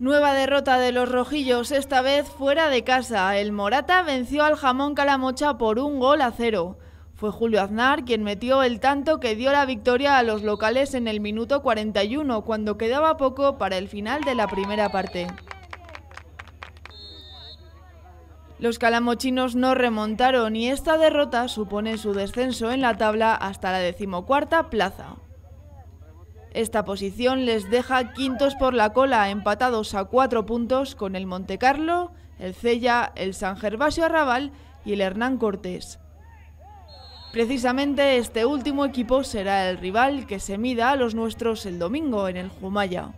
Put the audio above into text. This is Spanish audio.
Nueva derrota de los rojillos, esta vez fuera de casa. El Morata venció al jamón Calamocha por un gol a cero. Fue Julio Aznar quien metió el tanto que dio la victoria a los locales en el minuto 41, cuando quedaba poco para el final de la primera parte. Los calamochinos no remontaron y esta derrota supone su descenso en la tabla hasta la decimocuarta plaza. Esta posición les deja quintos por la cola, empatados a cuatro puntos con el Montecarlo, el Cella, el San Gervasio Arrabal y el Hernán Cortés. Precisamente este último equipo será el rival que se mida a los nuestros el domingo en el Jumaya.